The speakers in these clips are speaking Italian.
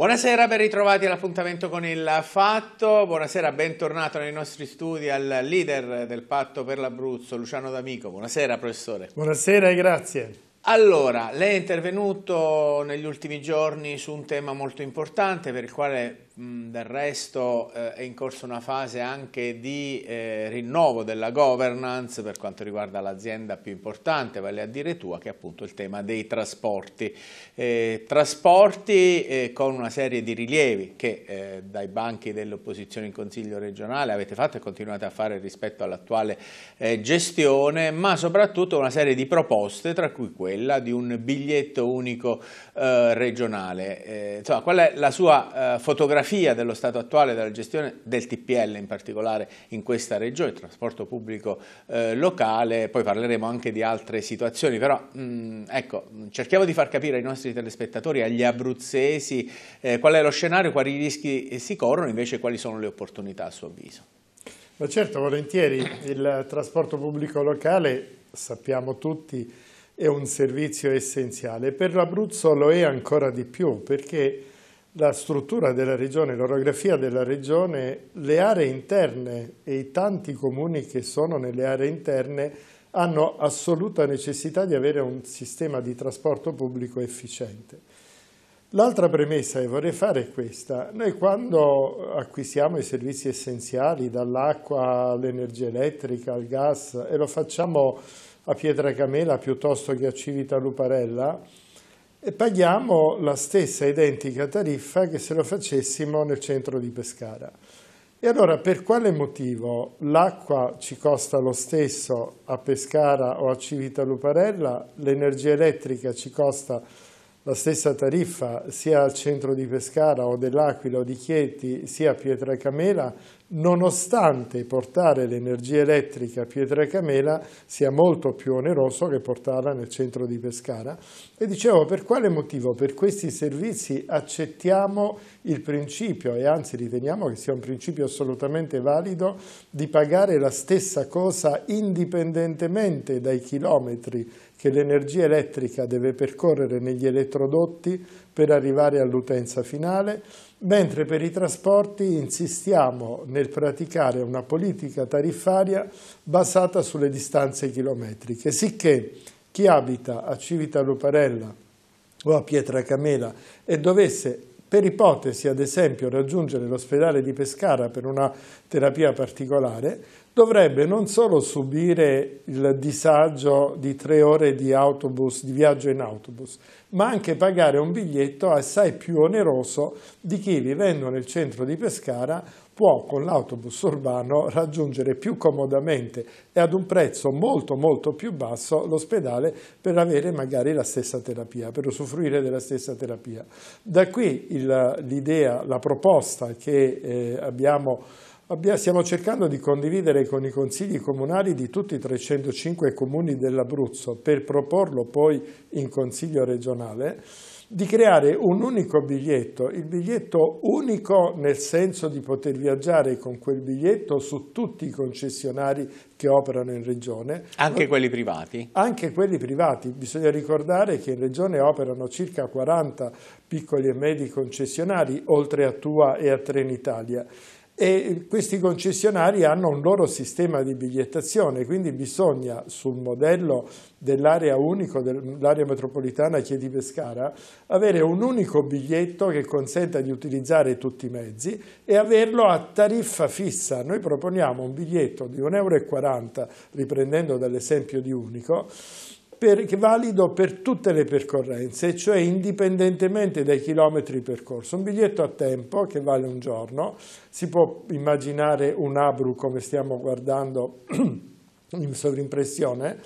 Buonasera, ben ritrovati all'appuntamento con il Fatto. Buonasera, bentornato nei nostri studi al leader del Patto per l'Abruzzo, Luciano D'Amico. Buonasera, professore. Buonasera e grazie. Allora, lei è intervenuto negli ultimi giorni su un tema molto importante per il quale del resto eh, è in corso una fase anche di eh, rinnovo della governance per quanto riguarda l'azienda più importante, vale a dire tua, che è appunto il tema dei trasporti. Eh, trasporti eh, con una serie di rilievi che eh, dai banchi dell'opposizione in Consiglio regionale avete fatto e continuate a fare rispetto all'attuale eh, gestione, ma soprattutto una serie di proposte, tra cui quella di un biglietto unico regionale. insomma, qual è la sua fotografia? fotografia dello stato attuale della gestione del TPL in particolare in questa regione, il trasporto pubblico eh, locale, poi parleremo anche di altre situazioni, però mh, mm, ecco, cerchiamo di far capire ai nostri telespettatori, agli abruzzesi, eh, qual è lo scenario, quali rischi si corrono, invece quali sono le opportunità a suo avviso. Ma certo, volentieri, il trasporto pubblico locale, sappiamo tutti, è un servizio essenziale, per l'Abruzzo lo è ancora di più perché la struttura della regione, l'orografia della regione, le aree interne e i tanti comuni che sono nelle aree interne hanno assoluta necessità di avere un sistema di trasporto pubblico efficiente. L'altra premessa che vorrei fare è questa. Noi quando acquistiamo i servizi essenziali, dall'acqua all'energia elettrica, al gas, e lo facciamo a Pietracamela piuttosto che a Civita Luparella, e paghiamo la stessa identica tariffa che se lo facessimo nel centro di Pescara. E allora per quale motivo l'acqua ci costa lo stesso a Pescara o a Civita Luparella, l'energia elettrica ci costa la stessa tariffa sia al centro di Pescara o dell'Aquila o di Chieti sia a Pietra Camela, nonostante portare l'energia elettrica a Pietra Camela sia molto più oneroso che portarla nel centro di Pescara. E dicevo, per quale motivo? Per questi servizi accettiamo il principio, e anzi riteniamo che sia un principio assolutamente valido, di pagare la stessa cosa indipendentemente dai chilometri che l'energia elettrica deve percorrere negli elettrodotti per arrivare all'utenza finale, mentre per i trasporti insistiamo nel praticare una politica tariffaria basata sulle distanze chilometriche, sicché chi abita a Civita Luparella o a Pietracamela e dovesse per ipotesi, ad esempio, raggiungere l'ospedale di Pescara per una terapia particolare, dovrebbe non solo subire il disagio di tre ore di, autobus, di viaggio in autobus, ma anche pagare un biglietto assai più oneroso di chi vivendo nel centro di Pescara può con l'autobus urbano raggiungere più comodamente e ad un prezzo molto molto più basso l'ospedale per avere magari la stessa terapia, per usufruire della stessa terapia. Da qui l'idea, la proposta che eh, abbiamo stiamo cercando di condividere con i consigli comunali di tutti i 305 comuni dell'Abruzzo per proporlo poi in consiglio regionale di creare un unico biglietto, il biglietto unico nel senso di poter viaggiare con quel biglietto su tutti i concessionari che operano in regione. Anche quelli privati? Anche quelli privati, bisogna ricordare che in regione operano circa 40 piccoli e medi concessionari oltre a Tua e a Trenitalia e questi concessionari hanno un loro sistema di bigliettazione, quindi bisogna sul modello dell'area unico, dell'area metropolitana Chieti Pescara, avere un unico biglietto che consenta di utilizzare tutti i mezzi e averlo a tariffa fissa. Noi proponiamo un biglietto di 1,40 euro, riprendendo dall'esempio di unico, per, valido per tutte le percorrenze, cioè indipendentemente dai chilometri percorsi. Un biglietto a tempo che vale un giorno, si può immaginare un abru come stiamo guardando in sovrimpressione,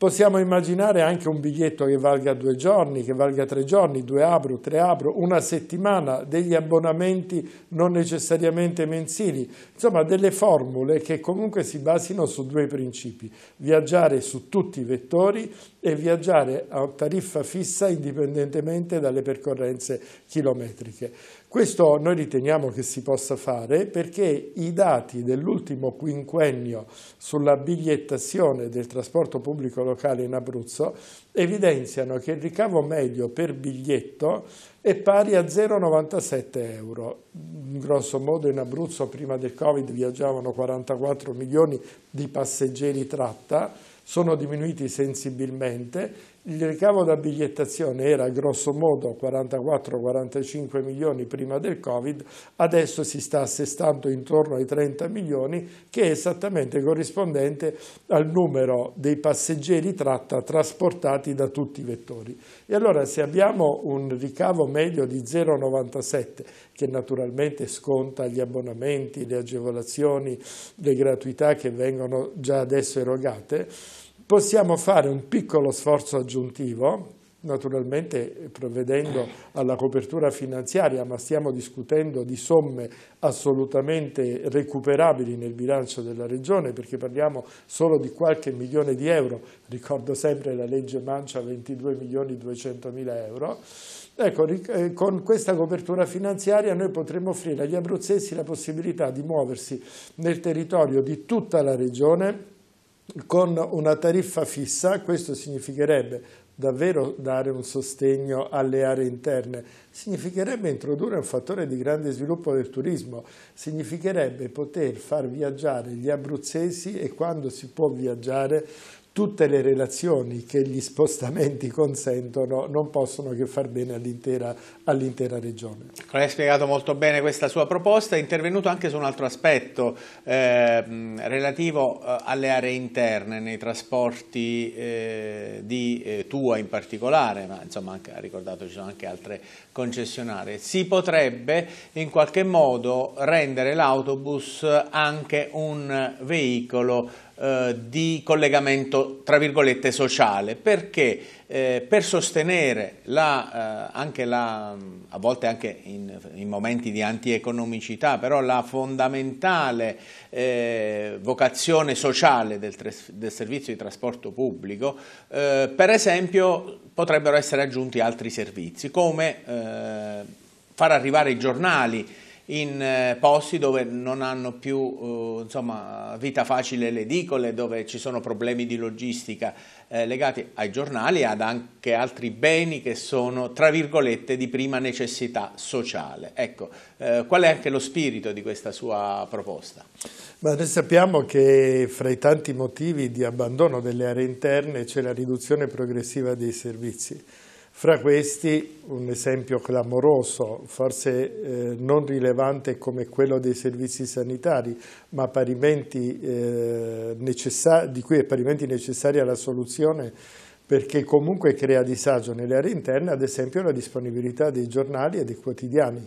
Possiamo immaginare anche un biglietto che valga due giorni, che valga tre giorni, due apro, tre apro, una settimana, degli abbonamenti non necessariamente mensili, insomma delle formule che comunque si basino su due principi, viaggiare su tutti i vettori e viaggiare a tariffa fissa indipendentemente dalle percorrenze chilometriche. Questo noi riteniamo che si possa fare perché i dati dell'ultimo quinquennio sulla bigliettazione del trasporto pubblico locale in Abruzzo evidenziano che il ricavo medio per biglietto è pari a 0,97 euro. Grosso modo in Abruzzo prima del Covid viaggiavano 44 milioni di passeggeri tratta, sono diminuiti sensibilmente il ricavo da bigliettazione era grosso modo 44-45 milioni prima del Covid, adesso si sta assestando intorno ai 30 milioni che è esattamente corrispondente al numero dei passeggeri tratta trasportati da tutti i vettori. E allora se abbiamo un ricavo medio di 0,97 che naturalmente sconta gli abbonamenti, le agevolazioni, le gratuità che vengono già adesso erogate, possiamo fare un piccolo sforzo aggiuntivo, naturalmente provvedendo alla copertura finanziaria, ma stiamo discutendo di somme assolutamente recuperabili nel bilancio della Regione, perché parliamo solo di qualche milione di euro, ricordo sempre la legge Mancia 22 milioni 200 mila euro, Ecco, eh, con questa copertura finanziaria noi potremmo offrire agli abruzzesi la possibilità di muoversi nel territorio di tutta la regione con una tariffa fissa, questo significherebbe davvero dare un sostegno alle aree interne, significherebbe introdurre un fattore di grande sviluppo del turismo, significherebbe poter far viaggiare gli abruzzesi e quando si può viaggiare tutte le relazioni che gli spostamenti consentono non possono che far bene all'intera all regione. Lei ha spiegato molto bene questa sua proposta, è intervenuto anche su un altro aspetto ehm, eh, relativo alle aree interne, nei trasporti eh, di eh, Tua in particolare, ma insomma anche, ha ricordato ci sono anche altre concessionarie. Si potrebbe in qualche modo rendere l'autobus anche un veicolo eh, di collegamento, tra virgolette, sociale, perché eh, per sostenere la, eh, anche la, a volte anche in, in momenti di antieconomicità, però la fondamentale eh, vocazione sociale del, del, servizio di trasporto pubblico, per esempio potrebbero essere aggiunti altri servizi, come far arrivare i giornali in eh, posti dove non hanno più eh, insomma, vita facile le edicole, dove ci sono problemi di logistica eh, legati ai giornali e ad anche altri beni che sono, tra virgolette, di prima necessità sociale. Ecco, qual è anche lo spirito di questa sua proposta? Ma noi sappiamo che fra i tanti motivi di abbandono delle aree interne c'è la riduzione progressiva dei servizi. Fra questi un esempio clamoroso, forse eh, non rilevante come quello dei servizi sanitari, ma parimenti, eh, di cui è parimenti necessaria la soluzione perché comunque crea disagio nelle aree interne, ad esempio la disponibilità dei giornali e dei quotidiani.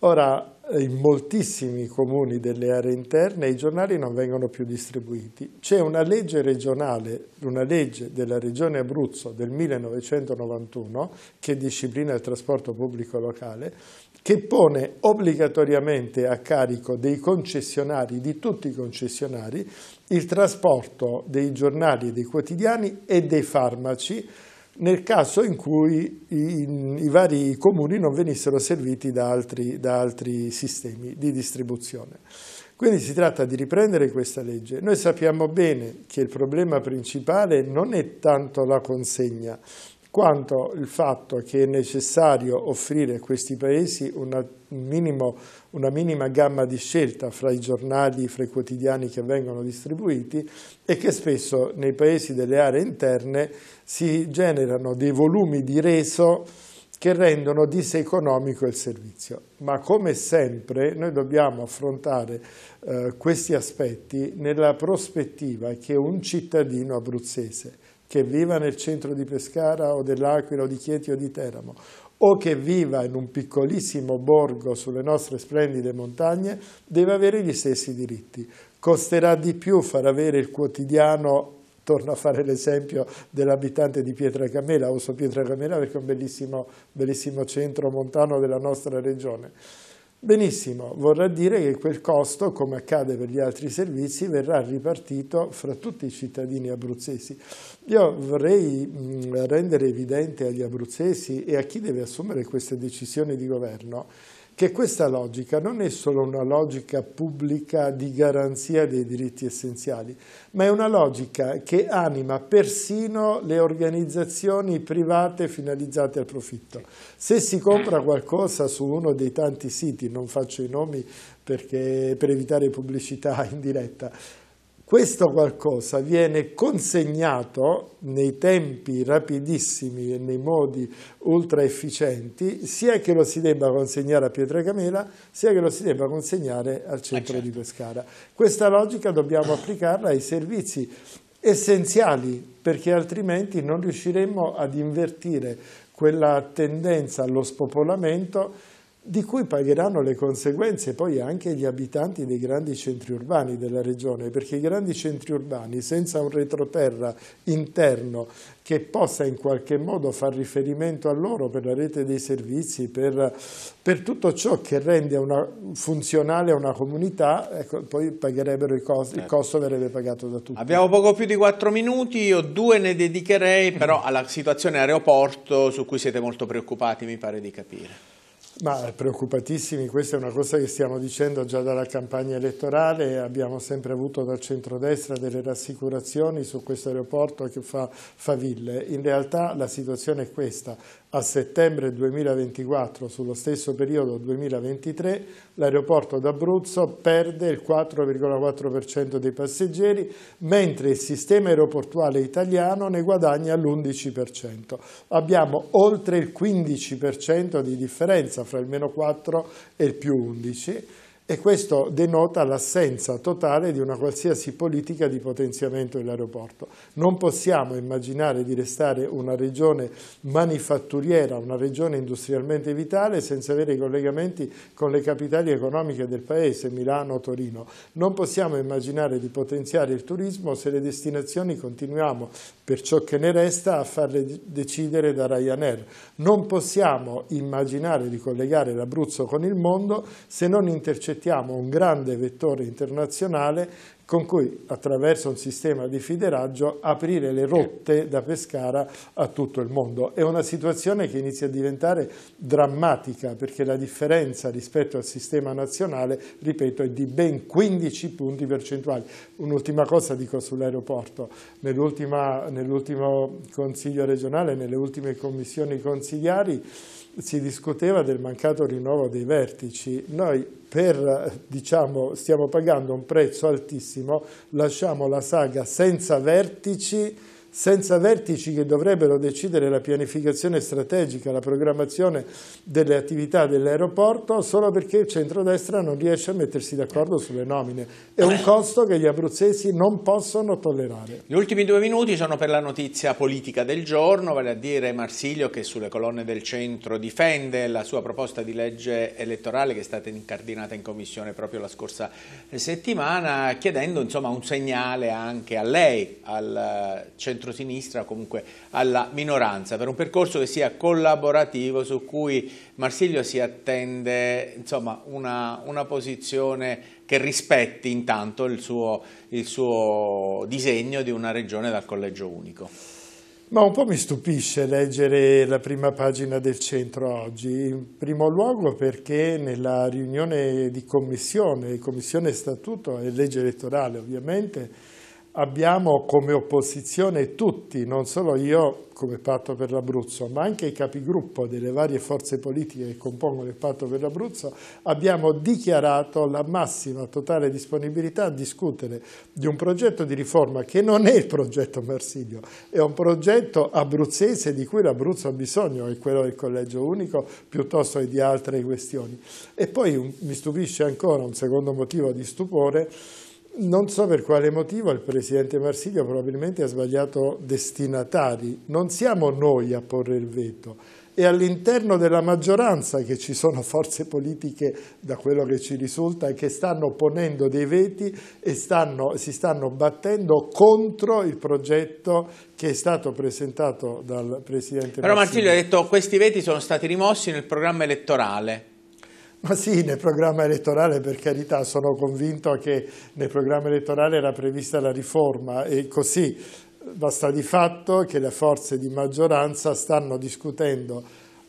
Ora, in moltissimi comuni delle aree interne i giornali non vengono più distribuiti. C'è una legge regionale, una legge della regione Abruzzo del 1991 che disciplina il trasporto pubblico locale che pone obbligatoriamente a carico dei concessionari, di tutti i concessionari, il trasporto dei giornali, e dei quotidiani e dei farmaci nel caso in cui i, i, vari comuni non venissero serviti da altri, da altri, sistemi di distribuzione. Quindi si tratta di riprendere questa legge. Noi sappiamo bene che il problema principale non è tanto la consegna, quanto il fatto che è necessario offrire a questi paesi una minimo, una minima gamma di scelta fra i giornali, fra i quotidiani che vengono distribuiti e che spesso nei paesi delle aree interne si generano dei volumi di reso che rendono diseconomico il servizio. Ma come sempre noi dobbiamo affrontare eh, questi aspetti nella prospettiva che un cittadino abruzzese che viva nel centro di Pescara o dell'Aquila o di Chieti o di Teramo o che viva in un piccolissimo borgo sulle nostre splendide montagne deve avere gli stessi diritti. Costerà di più far avere il quotidiano torno a fare l'esempio dell'abitante di Pietracamela, uso Pietracamela perché è un bellissimo, bellissimo centro montano della nostra regione Benissimo, vorrà dire che quel costo, come accade per gli altri servizi, verrà ripartito fra tutti i cittadini abruzzesi. Io vorrei mm, rendere evidente agli abruzzesi e a chi deve assumere queste decisioni di governo che questa logica non è solo una logica pubblica di garanzia dei diritti essenziali, ma è una logica che anima persino le organizzazioni private finalizzate al profitto. Se si compra qualcosa su uno dei tanti siti, non faccio i nomi perché, per evitare pubblicità in diretta, questo qualcosa viene consegnato nei tempi rapidissimi e nei modi ultra efficienti, sia che lo si debba consegnare a Pietracamela, sia che lo si debba consegnare al centro ah, certo. di Pescara. Questa logica dobbiamo applicarla ai servizi essenziali, perché altrimenti non riusciremo ad invertire quella tendenza allo spopolamento di cui pagheranno le conseguenze poi anche gli abitanti dei grandi centri urbani della regione, perché i grandi centri urbani senza un retroterra interno che possa in qualche modo far riferimento a loro per la rete dei servizi, per, per tutto ciò che rende una, funzionale una comunità, ecco, poi pagherebbero i costi, certo. il eh. costo verrebbe pagato da tutti. Abbiamo poco più di 4 minuti, io due ne dedicherei però alla situazione aeroporto su cui siete molto preoccupati mi pare di capire. Ma preoccupatissimi, questa è una cosa che stiamo dicendo già dalla campagna elettorale, abbiamo sempre avuto dal centrodestra delle rassicurazioni su questo aeroporto che fa faville. In realtà la situazione è questa, a settembre 2024, sullo stesso periodo 2023, l'aeroporto d'Abruzzo perde il 4,4% dei passeggeri, mentre il sistema aeroportuale italiano ne guadagna l'11%. Abbiamo oltre il 15% di differenza fra il meno 4 e il più 11% e questo denota l'assenza totale di una qualsiasi politica di potenziamento dell'aeroporto. Non possiamo immaginare di restare una regione manifatturiera, una regione industrialmente vitale senza avere i collegamenti con le capitali economiche del paese, Milano, Torino. Non possiamo immaginare di potenziare il turismo se le destinazioni continuiamo, per ciò che ne resta, a farle decidere da Ryanair. Non possiamo immaginare di collegare l'Abruzzo con il mondo se non intercettiamo progettiamo un grande vettore internazionale con cui attraverso un sistema di fideraggio aprire le rotte da Pescara a tutto il mondo. È una situazione che inizia a diventare drammatica perché la differenza rispetto al sistema nazionale, ripeto, è di ben 15 punti percentuali. Un'ultima cosa dico sull'aeroporto, nell'ultimo nell consiglio regionale, nelle ultime commissioni consigliari, si discuteva del mancato rinnovo dei vertici, noi per, diciamo, stiamo pagando un prezzo altissimo, lasciamo la saga senza vertici senza vertici che dovrebbero decidere la pianificazione strategica, la programmazione delle attività dell'aeroporto, solo perché il centrodestra non riesce a mettersi d'accordo sulle nomine. È un costo che gli abruzzesi non possono tollerare. Gli ultimi due minuti sono per la notizia politica del giorno, vale a dire Marsilio che sulle colonne del centro difende la sua proposta di legge elettorale che è stata incardinata in commissione proprio la scorsa settimana, chiedendo insomma, un segnale anche a lei, al eh, centrodestra centrosinistra, comunque alla minoranza, per un percorso che sia collaborativo, su cui Marsiglio si attende insomma, una, una posizione che rispetti intanto il suo, il suo disegno di una regione dal collegio unico. Ma un po' mi stupisce leggere la prima pagina del centro oggi, in primo luogo perché nella riunione di commissione, commissione statuto e legge elettorale ovviamente, abbiamo come opposizione tutti, non solo io come patto per l'Abruzzo, ma anche i capigruppo delle varie forze politiche che compongono il patto per l'Abruzzo, abbiamo dichiarato la massima totale disponibilità a discutere di un progetto di riforma che non è il progetto Marsilio, è un progetto abruzzese di cui l'Abruzzo ha bisogno, è quello del collegio unico piuttosto che di altre questioni. E poi mi stupisce ancora un secondo motivo di stupore, non so per quale motivo il presidente Marsiglio probabilmente ha sbagliato destinatari. Non siamo noi a porre il veto. È all'interno della maggioranza che ci sono forze politiche, da quello che ci risulta, che stanno ponendo dei veti e stanno, si stanno battendo contro il progetto che è stato presentato dal presidente Marsiglio. Però Marsiglio ha detto che questi veti sono stati rimossi nel programma elettorale. Ma sì, nel programma elettorale per carità sono convinto che nel programma elettorale era prevista la riforma e così basta di fatto che le forze di maggioranza stanno discutendo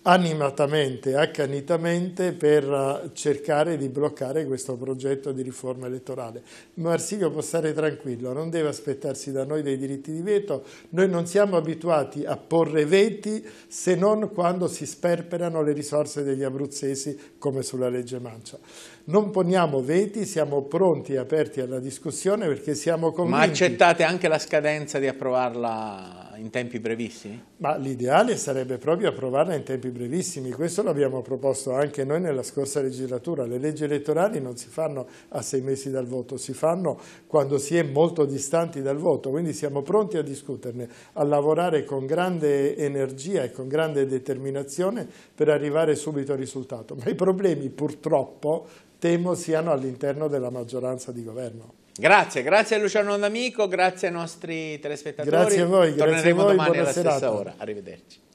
animatamente, accanitamente per eh, cercare di bloccare questo progetto di riforma elettorale. Marsilio può stare tranquillo, non deve aspettarsi da noi dei diritti di veto, noi non siamo abituati a porre veti se non quando si sperperano le risorse degli abruzzesi come sulla legge Mancia. Non poniamo veti, siamo pronti e aperti alla discussione perché siamo convinti... Ma accettate anche la scadenza di approvarla in tempi brevissimi? Ma l'ideale sarebbe proprio approvarla in tempi brevissimi, questo l'abbiamo proposto anche noi nella scorsa legislatura. Le leggi elettorali non si fanno a sei mesi dal voto, si fanno quando si è molto distanti dal voto, quindi siamo pronti a discuterne, a lavorare con grande energia e con grande determinazione per arrivare subito al risultato. Ma i problemi purtroppo temo siano all'interno della maggioranza di governo. Grazie, grazie a Luciano D'Amico, grazie ai nostri telespettatori. Grazie a voi, grazie Torneremo a voi, domani alla serata. stessa ora. Arrivederci.